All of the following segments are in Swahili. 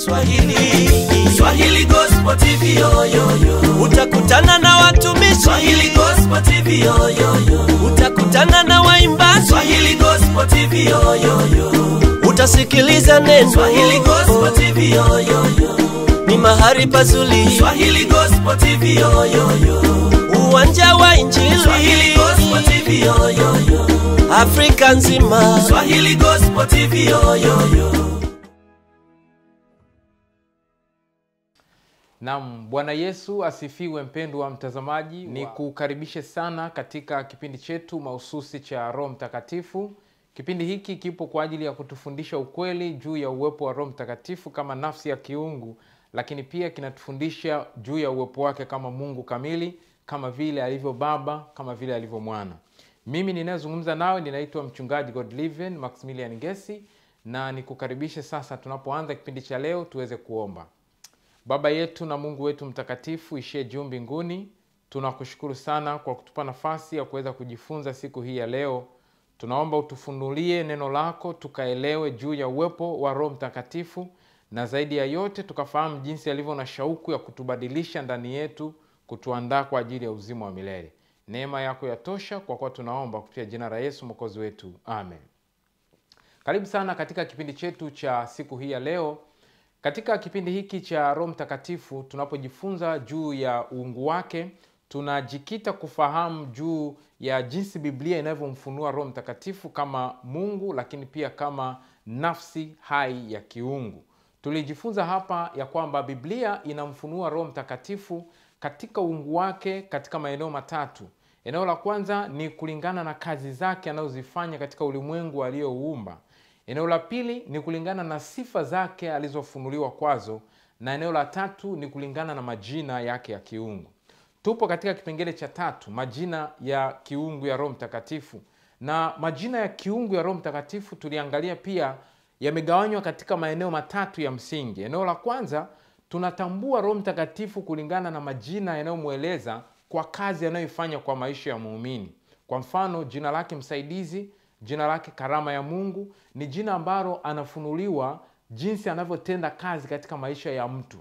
Swahili, Swahili Gospel TV yo, yo, yo. Utakutana na watumishi Swahili Gospel TV yo, yo, yo. Utakutana na waimbaji Swahili Gospel TV yo, yo, yo. Utasikiliza neno Swahili Gospel TV yo, yo, yo. Ni mahali pazuri Swahili Gospel TV yo, yo, yo. Uwanja wa Injili Swahili Gospel TV yo, yo, yo. Afrika nzima Swahili Gospel TV yo, yo, yo. Naam, Bwana Yesu asifiwe. Mpendwa mtazamaji, wow. ni kukaribishe sana katika kipindi chetu mahususi cha Roho Mtakatifu. Kipindi hiki kipo kwa ajili ya kutufundisha ukweli juu ya uwepo wa Roho Mtakatifu kama nafsi ya kiungu, lakini pia kinatufundisha juu ya uwepo wake kama Mungu kamili, kama vile alivyo Baba, kama vile alivyo Mwana. Mimi ninayezungumza nawe ninaitwa Mchungaji Godliven Maximilian Ngesi, na nikukaribishe sasa tunapoanza kipindi cha leo tuweze kuomba. Baba yetu na Mungu wetu mtakatifu ishie juu mbinguni, tunakushukuru sana kwa kutupa nafasi ya kuweza kujifunza siku hii ya leo. Tunaomba utufunulie neno lako, tukaelewe juu ya uwepo wa Roho Mtakatifu, na zaidi ya yote tukafahamu jinsi alivyo na shauku ya kutubadilisha ndani yetu, kutuandaa kwa ajili ya uzima wa milele. Neema yako yatosha, kwa kuwa tunaomba kupitia jina la Yesu mwokozi wetu, amen. Karibu sana katika kipindi chetu cha siku hii ya leo katika kipindi hiki cha Roho Mtakatifu tunapojifunza juu ya uungu wake, tunajikita kufahamu juu ya jinsi Biblia inavyomfunua Roho Mtakatifu kama Mungu, lakini pia kama nafsi hai ya kiungu. Tulijifunza hapa ya kwamba Biblia inamfunua Roho Mtakatifu katika uungu wake katika maeneo matatu. Eneo la kwanza ni kulingana na kazi zake anazozifanya katika ulimwengu aliyouumba. Eneo la pili ni kulingana na sifa zake alizofunuliwa kwazo, na eneo la tatu ni kulingana na majina yake ya kiungu. Tupo katika kipengele cha tatu, majina ya kiungu ya Roho Mtakatifu. Na majina ya kiungu ya Roho Mtakatifu tuliangalia pia yamegawanywa katika maeneo matatu ya msingi. Eneo la kwanza tunatambua Roho Mtakatifu kulingana na majina yanayomweleza kwa kazi yanayoifanya kwa maisha ya muumini. Kwa mfano, jina lake msaidizi, Jina lake Karama ya Mungu ni jina ambalo anafunuliwa jinsi anavyotenda kazi katika maisha ya mtu.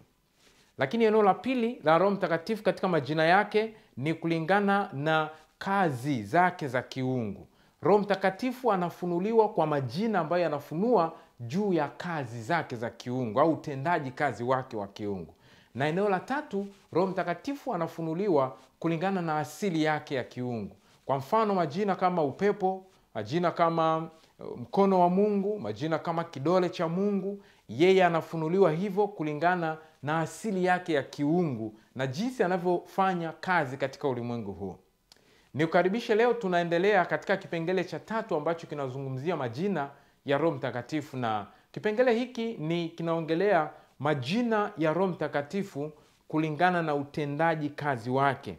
Lakini eneo la pili la Roho Mtakatifu katika majina yake ni kulingana na kazi zake za kiungu. Roho Mtakatifu anafunuliwa kwa majina ambayo yanafunua juu ya kazi zake za kiungu au utendaji kazi wake wa kiungu. Na eneo la tatu, Roho Mtakatifu anafunuliwa kulingana na asili yake ya kiungu. Kwa mfano, majina kama upepo, majina kama eh, mkono wa Mungu, majina kama kidole cha Mungu. Yeye anafunuliwa hivyo kulingana na asili yake ya kiungu na jinsi anavyofanya kazi katika ulimwengu huu. Nikukaribishe leo, tunaendelea katika kipengele cha tatu ambacho kinazungumzia majina ya Roho Mtakatifu, na kipengele hiki ni kinaongelea majina ya Roho Mtakatifu kulingana na utendaji kazi wake.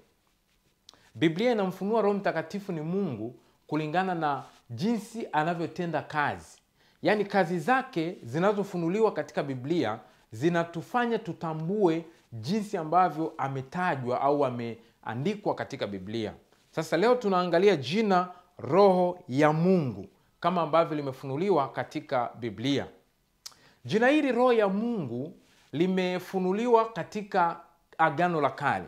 Biblia inamfunua Roho Mtakatifu ni Mungu kulingana na jinsi anavyotenda kazi, yaani kazi zake zinazofunuliwa katika Biblia zinatufanya tutambue jinsi ambavyo ametajwa au ameandikwa katika Biblia. Sasa leo tunaangalia jina roho ya Mungu kama ambavyo limefunuliwa katika Biblia. Jina hili roho ya Mungu limefunuliwa katika Agano la Kale.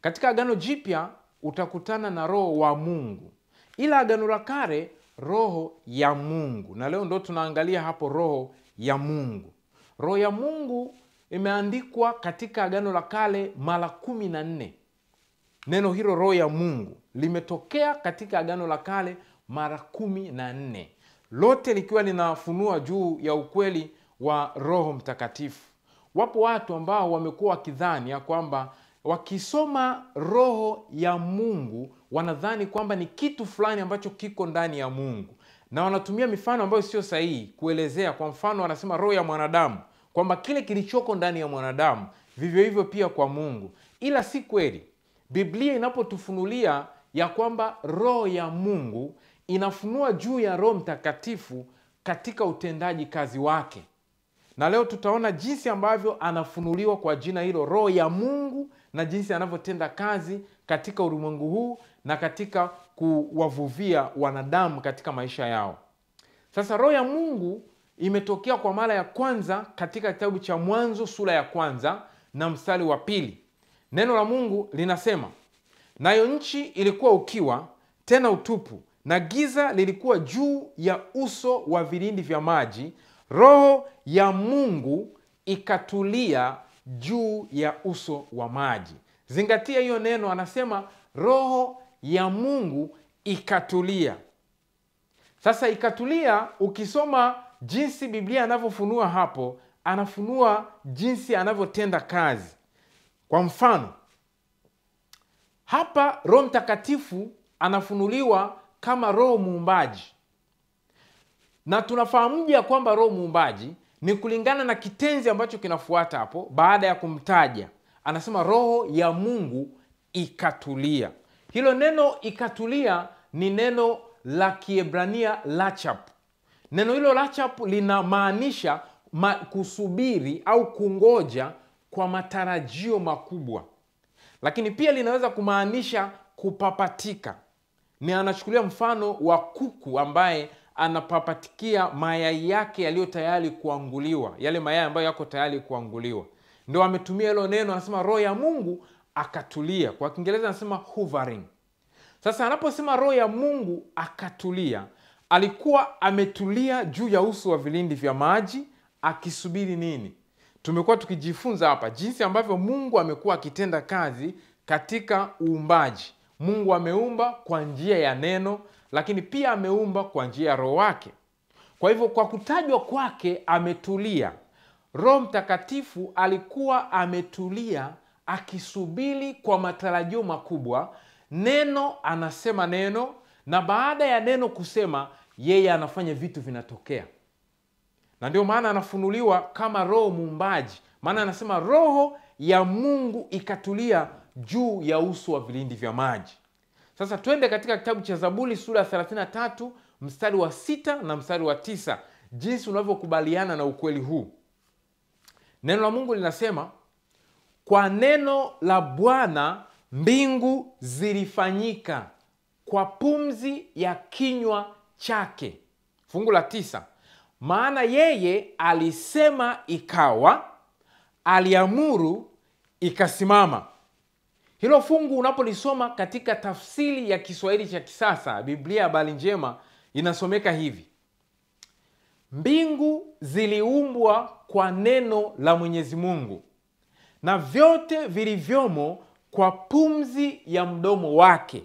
Katika Agano Jipya utakutana na roho wa Mungu ila agano la kale roho ya Mungu, na leo ndo tunaangalia hapo roho ya Mungu. Roho ya Mungu imeandikwa katika agano la kale mara kumi na nne. Neno hilo roho ya Mungu limetokea katika agano la kale mara kumi na nne, lote likiwa linafunua juu ya ukweli wa Roho Mtakatifu. Wapo watu ambao wamekuwa wakidhani ya kwamba wakisoma roho ya Mungu wanadhani kwamba ni kitu fulani ambacho kiko ndani ya Mungu, na wanatumia mifano ambayo sio sahihi kuelezea. Kwa mfano, wanasema roho ya mwanadamu, kwamba kile kilichoko ndani ya mwanadamu vivyo hivyo pia kwa Mungu, ila si kweli. Biblia inapotufunulia ya kwamba roho ya Mungu inafunua juu ya Roho Mtakatifu katika utendaji kazi wake, na leo tutaona jinsi ambavyo anafunuliwa kwa jina hilo roho ya Mungu na jinsi anavyotenda kazi katika ulimwengu huu na katika kuwavuvia wanadamu katika maisha yao. Sasa roho ya Mungu imetokea kwa mara ya kwanza katika kitabu cha Mwanzo sura ya kwanza na mstari wa pili. Neno la Mungu linasema, nayo nchi ilikuwa ukiwa tena utupu, na giza lilikuwa juu ya uso wa vilindi vya maji, roho ya Mungu ikatulia juu ya uso wa maji. Zingatia hiyo neno, anasema roho ya Mungu ikatulia. Sasa ikatulia, ukisoma jinsi Biblia anavyofunua hapo, anafunua jinsi anavyotenda kazi. Kwa mfano hapa Roho Mtakatifu anafunuliwa kama Roho muumbaji, na tunafahamuja kwamba Roho muumbaji ni kulingana na kitenzi ambacho kinafuata hapo. Baada ya kumtaja, anasema roho ya Mungu ikatulia. Hilo neno ikatulia ni neno la Kiebrania lachap. Neno hilo lachap linamaanisha ma kusubiri au kungoja kwa matarajio makubwa, lakini pia linaweza kumaanisha kupapatika. Ni anachukulia mfano wa kuku ambaye anapapatikia mayai yake yaliyo tayari kuanguliwa, yale mayai ambayo yako tayari kuanguliwa. Ndo ametumia hilo neno, anasema roho ya Mungu akatulia. Kwa Kiingereza anasema hovering. Sasa anaposema roho ya Mungu akatulia, alikuwa ametulia juu ya uso wa vilindi vya maji akisubiri nini? Tumekuwa tukijifunza hapa jinsi ambavyo Mungu amekuwa akitenda kazi katika uumbaji. Mungu ameumba kwa njia ya neno lakini pia ameumba kwa njia ya roho wake. Kwa hivyo, kwa kutajwa kwake ametulia. Roho Mtakatifu alikuwa ametulia akisubiri kwa matarajio makubwa. Neno anasema neno, na baada ya neno kusema, yeye anafanya vitu vinatokea, na ndio maana anafunuliwa kama Roho Muumbaji, maana anasema roho ya Mungu ikatulia juu ya uso wa vilindi vya maji. Sasa twende katika kitabu cha Zaburi sura ya 33 mstari wa sita na mstari wa tisa jinsi unavyokubaliana na ukweli huu. Neno la Mungu linasema, kwa neno la Bwana mbingu zilifanyika, kwa pumzi ya kinywa chake. Fungu la tisa, maana yeye alisema ikawa, aliamuru ikasimama. Hilo fungu unapolisoma katika tafsiri ya Kiswahili cha kisasa, Biblia ya Habari Njema, inasomeka hivi: mbingu ziliumbwa kwa neno la Mwenyezi Mungu na vyote vilivyomo kwa pumzi ya mdomo wake,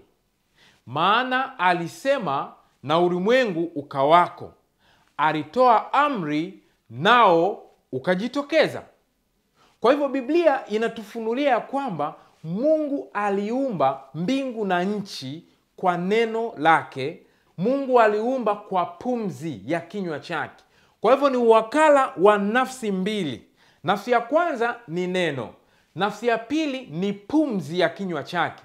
maana alisema na ulimwengu ukawako, alitoa amri nao ukajitokeza. Kwa hivyo Biblia inatufunulia ya kwamba Mungu aliumba mbingu na nchi kwa neno lake. Mungu aliumba kwa pumzi ya kinywa chake. Kwa hivyo ni uwakala wa nafsi mbili. Nafsi ya kwanza ni neno, nafsi ya pili ni pumzi ya kinywa chake.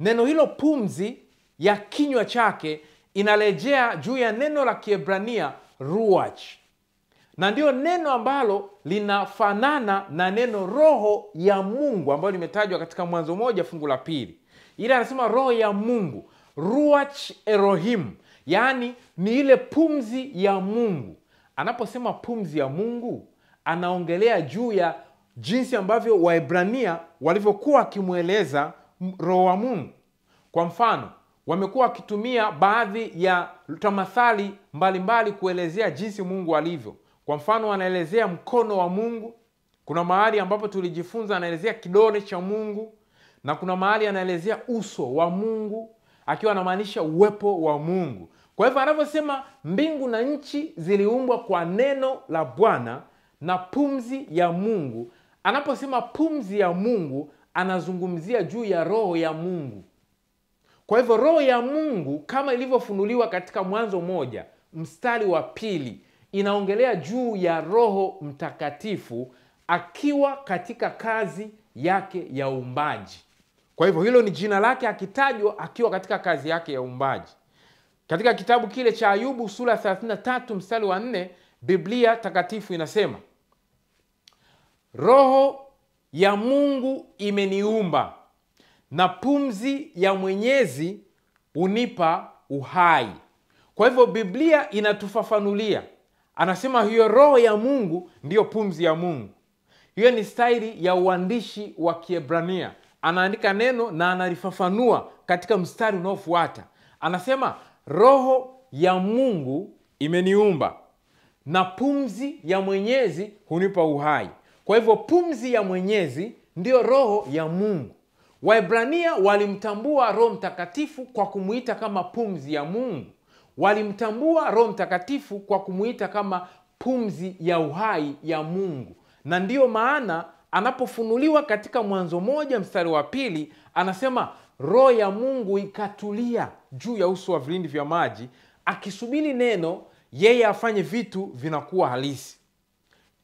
Neno hilo pumzi ya kinywa chake inarejea juu ya neno la Kiebrania ruach na ndiyo neno ambalo linafanana na neno roho ya Mungu ambayo limetajwa katika Mwanzo moja fungu la pili, ili anasema roho ya Mungu ruach erohim yaani ni ile pumzi ya Mungu. Anaposema pumzi ya Mungu, anaongelea juu ya jinsi ambavyo waibrania walivyokuwa wakimweleza roho wa Mungu. Kwa mfano, wamekuwa wakitumia baadhi ya tamathali mbalimbali kuelezea jinsi Mungu alivyo. Kwa mfano, anaelezea mkono wa Mungu. Kuna mahali ambapo tulijifunza anaelezea kidole cha Mungu, na kuna mahali anaelezea uso wa Mungu akiwa anamaanisha uwepo wa Mungu. Kwa hivyo anavyosema, mbingu na nchi ziliumbwa kwa neno la Bwana na pumzi ya Mungu. Anaposema pumzi ya Mungu, anazungumzia juu ya roho ya Mungu. Kwa hivyo roho ya Mungu kama ilivyofunuliwa katika Mwanzo moja mstari wa pili inaongelea juu ya Roho Mtakatifu akiwa katika kazi yake ya uumbaji. Kwa hivyo hilo ni jina lake akitajwa akiwa katika kazi yake ya uumbaji. Katika kitabu kile cha Ayubu sura 33 mstari wa 4, Biblia takatifu inasema roho ya Mungu imeniumba na pumzi ya Mwenyezi hunipa uhai. Kwa hivyo Biblia inatufafanulia anasema hiyo roho ya mungu ndiyo pumzi ya mungu hiyo ni staili ya uandishi wa kiebrania anaandika neno na analifafanua katika mstari unaofuata anasema roho ya mungu imeniumba na pumzi ya mwenyezi hunipa uhai kwa hivyo pumzi ya mwenyezi ndiyo roho ya mungu waibrania walimtambua roho mtakatifu kwa kumwita kama pumzi ya mungu Walimtambua Roho Mtakatifu kwa kumuita kama pumzi ya uhai ya Mungu, na ndiyo maana anapofunuliwa katika Mwanzo moja mstari wa pili anasema roho ya Mungu ikatulia juu ya uso wa vilindi vya maji, akisubiri neno yeye afanye vitu vinakuwa halisi.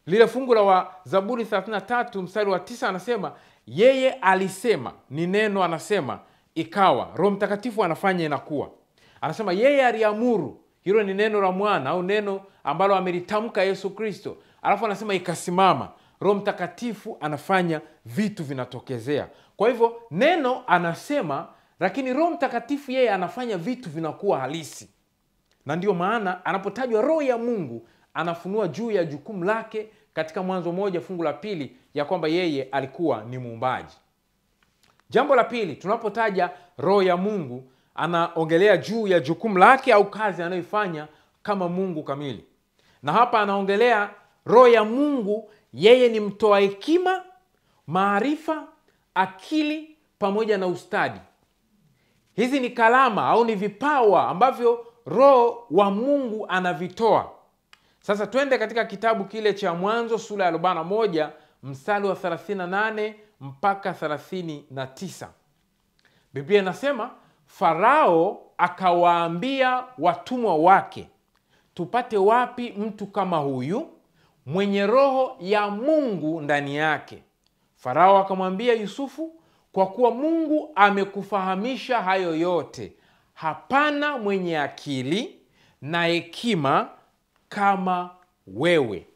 Lile fungu la wa Zaburi 33 mstari wa tisa anasema yeye alisema, ni neno, anasema ikawa. Roho Mtakatifu anafanya inakuwa anasema yeye aliamuru. Hilo ni neno la mwana au neno ambalo amelitamka Yesu Kristo, alafu anasema ikasimama. Roho Mtakatifu anafanya vitu vinatokezea. Kwa hivyo neno anasema, lakini Roho Mtakatifu yeye anafanya vitu vinakuwa halisi, na ndiyo maana anapotajwa Roho ya Mungu anafunua juu ya jukumu lake katika Mwanzo moja fungu la pili ya kwamba yeye alikuwa ni muumbaji. Jambo la pili, tunapotaja Roho ya Mungu anaongelea juu ya jukumu lake au kazi anayoifanya kama mungu kamili na hapa anaongelea roho ya mungu yeye ni mtoa hekima maarifa akili pamoja na ustadi hizi ni kalama au ni vipawa ambavyo roho wa mungu anavitoa sasa twende katika kitabu kile cha mwanzo sura ya 41 mstari wa 38 mpaka 39 biblia inasema Farao akawaambia watumwa wake, tupate wapi mtu kama huyu mwenye roho ya Mungu ndani yake? Farao akamwambia Yusufu, kwa kuwa Mungu amekufahamisha hayo yote, hapana mwenye akili na hekima kama wewe.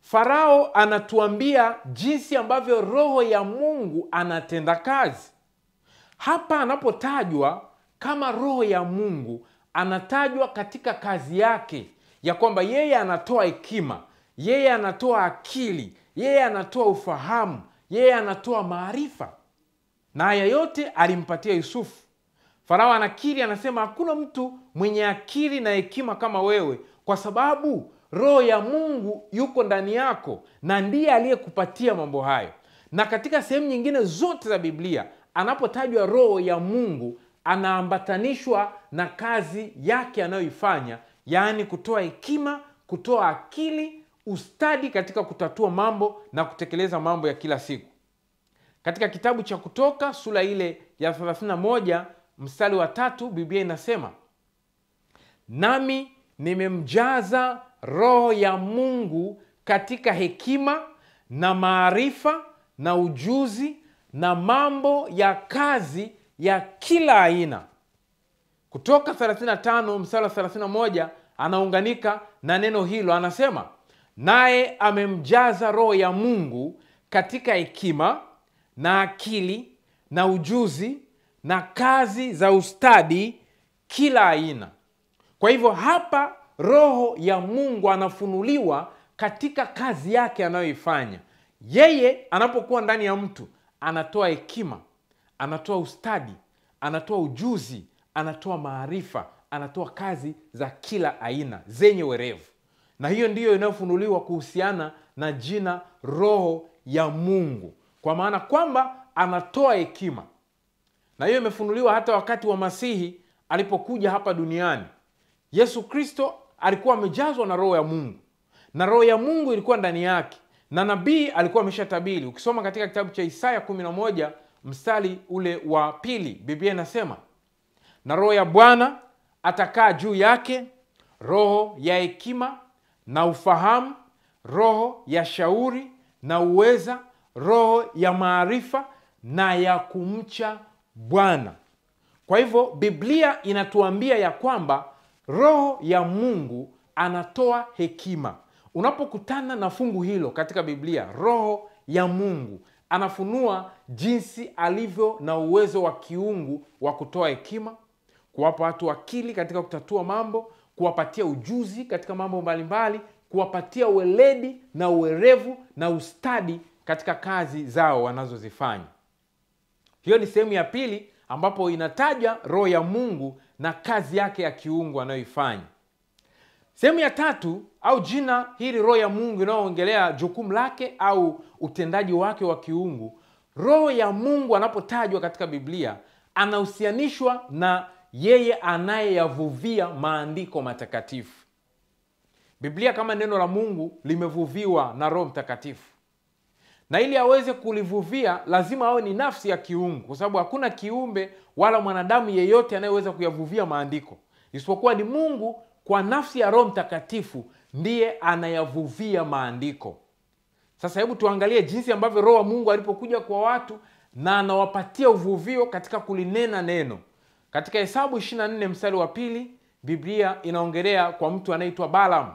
Farao anatuambia jinsi ambavyo roho ya Mungu anatenda kazi. Hapa anapotajwa kama roho ya Mungu, anatajwa katika kazi yake ya kwamba yeye anatoa hekima, yeye anatoa akili, yeye anatoa ufahamu, yeye anatoa maarifa, na haya yote alimpatia Yusufu. Farao anakiri, anasema hakuna mtu mwenye akili na hekima kama wewe, kwa sababu roho ya Mungu yuko ndani yako na ndiye aliyekupatia mambo hayo. Na katika sehemu nyingine zote za Biblia anapotajwa roho ya Mungu anaambatanishwa na kazi yake anayoifanya, yaani kutoa hekima, kutoa akili, ustadi katika kutatua mambo na kutekeleza mambo ya kila siku. Katika kitabu cha Kutoka sura ile ya 31 mstari wa tatu, Biblia inasema nami nimemjaza roho ya Mungu katika hekima na maarifa na ujuzi na mambo ya kazi ya kila aina. Kutoka 35 mstari 31 anaunganika na neno hilo, anasema naye amemjaza Roho ya Mungu katika hekima na akili na ujuzi na kazi za ustadi kila aina. Kwa hivyo hapa Roho ya Mungu anafunuliwa katika kazi yake anayoifanya. Yeye anapokuwa ndani ya mtu anatoa hekima, anatoa ustadi, anatoa ujuzi, anatoa maarifa, anatoa kazi za kila aina zenye werevu, na hiyo ndiyo inayofunuliwa kuhusiana na jina Roho ya Mungu, kwa maana kwamba anatoa hekima, na hiyo imefunuliwa hata wakati wa Masihi alipokuja hapa duniani. Yesu Kristo alikuwa amejazwa na Roho ya Mungu na Roho ya Mungu ilikuwa ndani yake na nabii alikuwa tabili Ukisoma katika kitabu cha Isaya 11 mstari ule wa pili, Biblia inasema na roho ya Bwana atakaa juu yake, roho ya hekima na ufahamu, roho ya shauri na uweza, roho ya maarifa na ya kumcha Bwana. Kwa hivyo Biblia inatuambia ya kwamba roho ya Mungu anatoa hekima Unapokutana na fungu hilo katika Biblia, Roho ya Mungu anafunua jinsi alivyo na uwezo wa kiungu wa kutoa hekima, kuwapa watu akili katika kutatua mambo, kuwapatia ujuzi katika mambo mbalimbali, kuwapatia weledi na uwerevu na ustadi katika kazi zao wanazozifanya. Hiyo ni sehemu ya pili ambapo inataja roho ya Mungu na kazi yake ya kiungu anayoifanya. Sehemu ya tatu au jina hili roho ya Mungu inayoongelea jukumu lake au utendaji wake wa kiungu. Roho ya Mungu anapotajwa katika Biblia anahusianishwa na yeye anayeyavuvia maandiko matakatifu. Biblia kama neno la Mungu limevuviwa na Roho Mtakatifu, na ili aweze kulivuvia lazima awe ni nafsi ya kiungu, kwa sababu hakuna kiumbe wala mwanadamu yeyote anayeweza kuyavuvia maandiko isipokuwa ni Mungu kwa nafsi ya Roho Mtakatifu ndiye anayavuvia maandiko. Sasa hebu tuangalie jinsi ambavyo Roho wa Mungu alipokuja kwa watu na anawapatia uvuvio katika kulinena neno. Katika Hesabu 24 mstari wa pili, Biblia inaongelea kwa mtu anaitwa balamu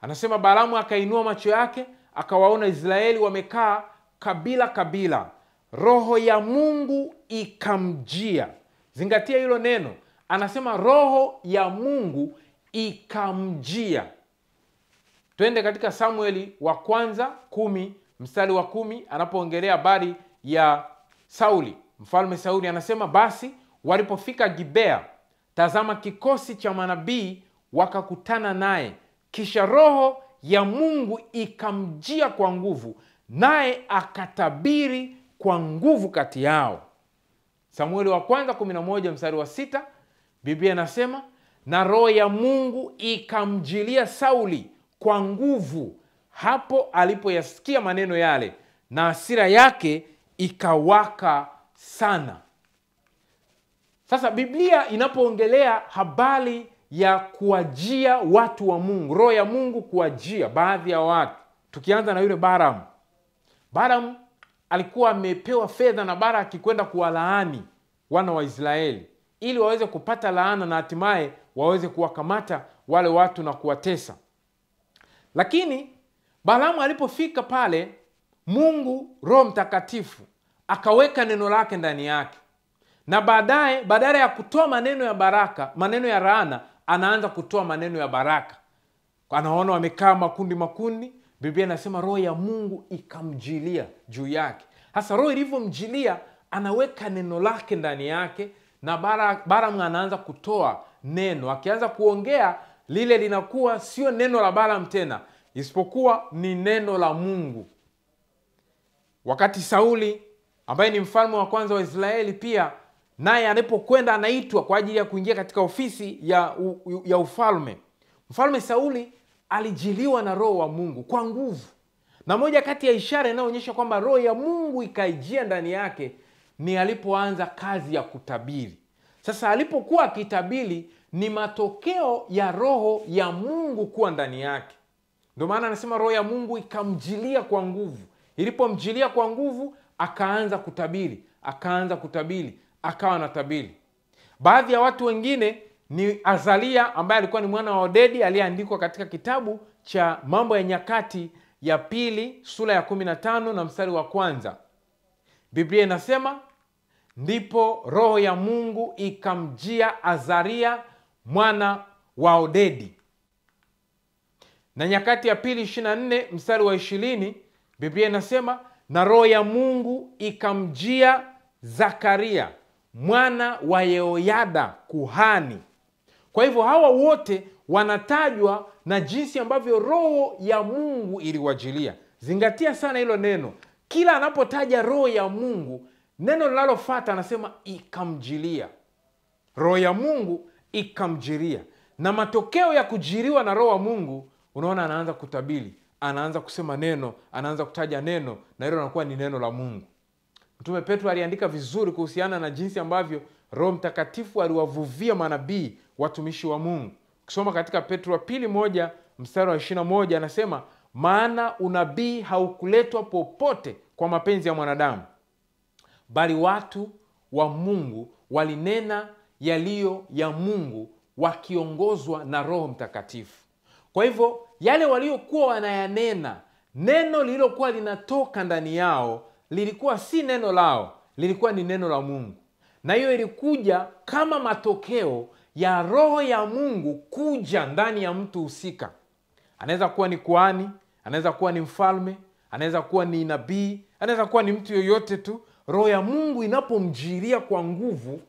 Anasema balamu akainua macho yake akawaona Israeli wamekaa kabila kabila, roho ya Mungu ikamjia. Zingatia hilo neno, anasema roho ya Mungu ikamjia. Twende katika Samueli wa kwanza kumi mstari wa kumi anapoongelea habari ya Sauli, mfalme Sauli anasema, basi walipofika Gibea, tazama, kikosi cha manabii wakakutana naye, kisha roho ya Mungu ikamjia kwa nguvu, naye akatabiri kwa nguvu kati yao. Samueli wa kwanza 11 mstari wa sita Biblia inasema na roho ya Mungu ikamjilia Sauli kwa nguvu hapo alipoyasikia maneno yale, na asira yake ikawaka sana. Sasa Biblia inapoongelea habari ya kuwajia watu wa Mungu, roho ya Mungu kuwajia baadhi ya watu, tukianza na yule baram baram alikuwa amepewa fedha na Baraki kwenda kuwalaani wana wa Israeli ili waweze kupata laana na hatimaye waweze kuwakamata wale watu na kuwatesa. Lakini balamu alipofika pale, Mungu Roho Mtakatifu akaweka neno lake ndani yake, na baadaye, badala ya kutoa maneno ya baraka, maneno ya raana anaanza kutoa maneno ya baraka. Anaona wamekaa makundi makundi, Biblia inasema roho ya Mungu ikamjilia juu yake. Hasa roho ilivyomjilia, anaweka neno lake ndani yake na Balaam anaanza kutoa neno. Akianza kuongea lile linakuwa sio neno la baram tena, isipokuwa ni neno la Mungu. Wakati Sauli ambaye ni mfalme wa kwanza wa Israeli pia naye anapokwenda anaitwa kwa ajili ya kuingia katika ofisi ya, u, ya ufalme. Mfalme Sauli alijiliwa na roho wa Mungu kwa nguvu, na moja kati ya ishara inayoonyesha kwamba roho ya Mungu ikaijia ndani yake ni alipoanza kazi ya kutabiri. Sasa alipokuwa akitabiri ni matokeo ya roho ya Mungu kuwa ndani yake. Ndio maana anasema roho ya Mungu ikamjilia kwa nguvu. Ilipomjilia kwa nguvu, akaanza kutabiri, akaanza kutabiri, akawa na tabiri. Baadhi ya watu wengine ni Azalia ambaye alikuwa ni mwana wa Odedi aliyeandikwa katika kitabu cha Mambo ya Nyakati ya pili sura ya 15 na mstari wa kwanza. Biblia inasema ndipo roho ya Mungu ikamjia Azaria mwana wa Odedi. Na Nyakati ya Pili 24 mstari wa ishirini Biblia inasema na roho ya Mungu ikamjia Zakaria mwana wa Yehoyada kuhani. Kwa hivyo hawa wote wanatajwa na jinsi ambavyo roho ya Mungu iliwajilia. Zingatia sana hilo neno kila anapotaja roho ya Mungu, neno linalofata anasema ikamjilia. Roho ya Mungu ikamjiria na matokeo ya kujiriwa na roho wa Mungu, unaona, anaanza kutabili anaanza kusema neno, anaanza kutaja neno, na hilo linakuwa ni neno la Mungu. Mtume Petro aliandika vizuri kuhusiana na jinsi ambavyo Roho Mtakatifu aliwavuvia manabii watumishi wa Mungu. Ukisoma katika Petro wa pili moja mstari wa ishirini na moja anasema maana unabii haukuletwa popote kwa mapenzi ya mwanadamu, bali watu wa Mungu walinena yaliyo ya Mungu wakiongozwa na Roho Mtakatifu. Kwa hivyo yale waliokuwa wanayanena, neno lililokuwa linatoka ndani yao lilikuwa si neno lao, lilikuwa ni neno la Mungu, na hiyo ilikuja kama matokeo ya Roho ya Mungu kuja ndani ya mtu husika. Anaweza kuwa ni kuani anaweza kuwa ni mfalme anaweza kuwa ni nabii anaweza kuwa ni mtu yoyote tu roho ya mungu inapomjiria kwa nguvu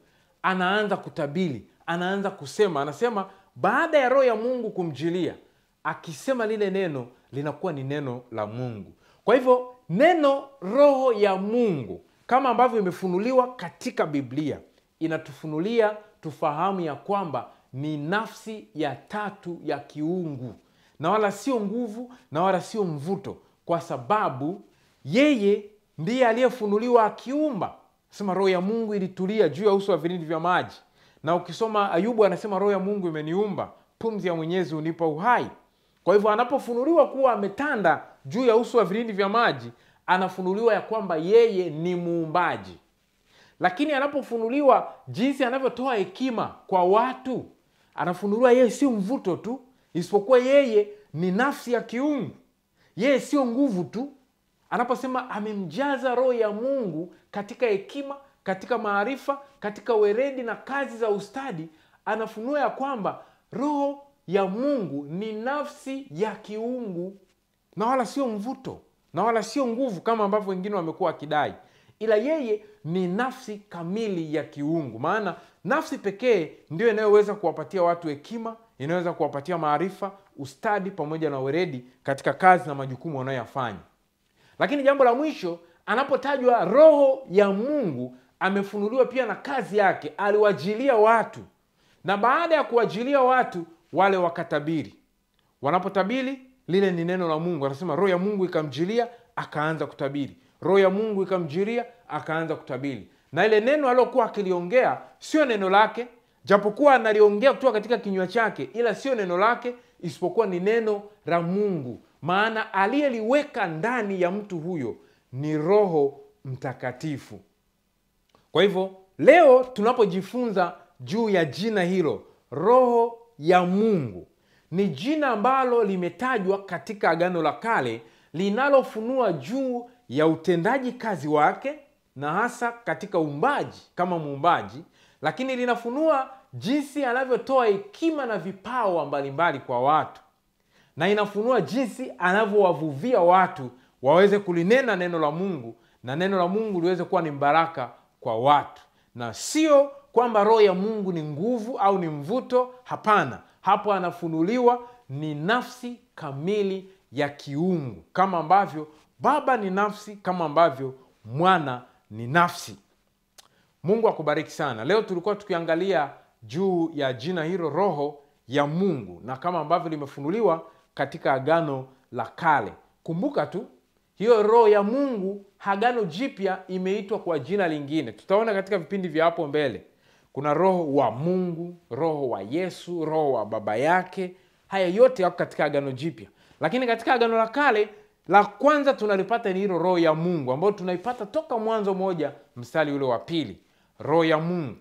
anaanza kutabili anaanza kusema anasema baada ya roho ya mungu kumjilia akisema lile neno linakuwa ni neno la mungu kwa hivyo neno roho ya mungu kama ambavyo imefunuliwa katika biblia inatufunulia tufahamu ya kwamba ni nafsi ya tatu ya kiungu na wala sio nguvu na wala sio mvuto kwa sababu yeye ndiye aliyefunuliwa akiumba. Sema roho ya Mungu ilitulia juu ya uso wa vilindi vya maji, na ukisoma Ayubu anasema roho ya Mungu imeniumba, pumzi ya Mwenyezi unipa uhai. Kwa hivyo anapofunuliwa kuwa ametanda juu ya uso wa vilindi vya maji, anafunuliwa ya kwamba yeye ni muumbaji. Lakini anapofunuliwa jinsi anavyotoa hekima kwa watu, anafunuliwa yeye si mvuto tu, isipokuwa yeye ni nafsi ya kiungu. Yeye sio nguvu tu, anaposema amemjaza Roho ya Mungu katika hekima, katika maarifa, katika weredi na kazi za ustadi, anafunua ya kwamba Roho ya Mungu ni nafsi ya kiungu na wala sio mvuto na wala sio nguvu kama ambavyo wengine wamekuwa wakidai, ila yeye ni nafsi kamili ya kiungu. Maana nafsi pekee ndio inayoweza kuwapatia watu hekima, inaweza kuwapatia maarifa ustadi pamoja na weredi katika kazi na majukumu wanayoyafanya lakini jambo la mwisho anapotajwa roho ya mungu amefunuliwa pia na kazi yake aliwajilia watu na baada ya kuwajilia watu wale wakatabiri wanapotabiri lile ni neno la mungu anasema roho ya mungu ikamjilia akaanza kutabiri roho ya mungu ikamjilia akaanza kutabiri na ile neno aliokuwa akiliongea sio neno lake japokuwa analiongea kutoka katika kinywa chake, ila sio neno lake, isipokuwa ni neno la Mungu, maana aliyeliweka ndani ya mtu huyo ni Roho Mtakatifu. Kwa hivyo leo tunapojifunza juu ya jina hilo, roho ya Mungu, ni jina ambalo limetajwa katika Agano la Kale linalofunua juu ya utendaji kazi wake na hasa katika uumbaji kama muumbaji, lakini linafunua jinsi anavyotoa hekima na vipawa mbalimbali kwa watu, na inafunua jinsi anavyowavuvia watu waweze kulinena neno la Mungu na neno la Mungu liweze kuwa ni mbaraka kwa watu, na sio kwamba roho ya Mungu ni nguvu au ni mvuto. Hapana, hapo anafunuliwa ni nafsi kamili ya kiungu, kama ambavyo Baba ni nafsi, kama ambavyo Mwana ni nafsi. Mungu akubariki sana. Leo tulikuwa tukiangalia juu ya jina hilo roho ya Mungu na kama ambavyo limefunuliwa katika Agano la Kale. Kumbuka tu hiyo roho ya Mungu, Agano Jipya imeitwa kwa jina lingine. Tutaona katika vipindi vya hapo mbele, kuna roho wa Mungu, roho wa Yesu, roho wa baba yake. Haya yote yako katika Agano Jipya, lakini katika Agano la Kale la kwanza tunalipata ni hilo roho ya Mungu ambayo tunaipata toka Mwanzo moja mstari ule wa pili roho ya Mungu.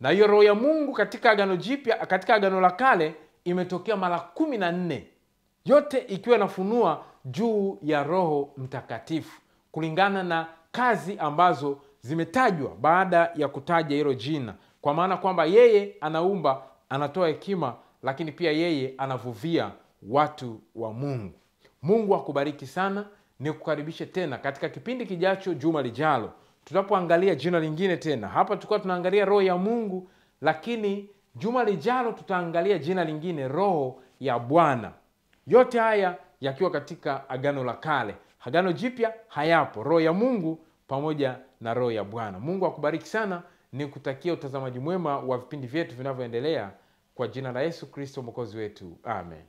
Na hiyo roho ya Mungu katika agano jipya, katika agano la kale imetokea mara kumi na nne, yote ikiwa inafunua juu ya Roho Mtakatifu kulingana na kazi ambazo zimetajwa baada ya kutaja hilo jina, kwa maana kwamba yeye anaumba, anatoa hekima, lakini pia yeye anavuvia watu wa Mungu. Mungu akubariki sana, kukaribishe tena katika kipindi kijacho juma lijalo tunapoangalia jina lingine tena. Hapa tulikuwa tunaangalia roho ya Mungu, lakini juma lijalo tutaangalia jina lingine, roho ya Bwana. Yote haya yakiwa katika Agano la Kale. Agano Jipya hayapo roho ya Mungu pamoja na roho ya Bwana. Mungu akubariki sana, ni kutakia utazamaji mwema wa vipindi vyetu vinavyoendelea, kwa jina la Yesu Kristo mwokozi wetu, amen.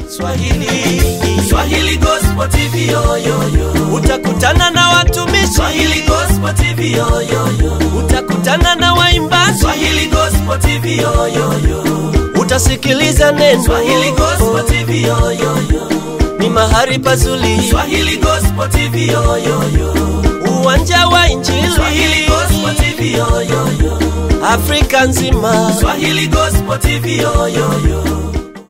Swahili, Swahili Gospel TV yo, yo, yo. Utakutana na watumishi Swahili Gospel TV yo, yo, yo. Utakutana na waimbaji Swahili Gospel TV yo, yo, yo. Utasikiliza neno Swahili Gospel TV yo, yo, yo. Ni mahali pazuri Swahili Gospel TV yo, yo, yo. Uwanja wa Injili Swahili Gospel TV yo, yo, yo. Afrika nzima Swahili Gospel TV yo, yo, yo.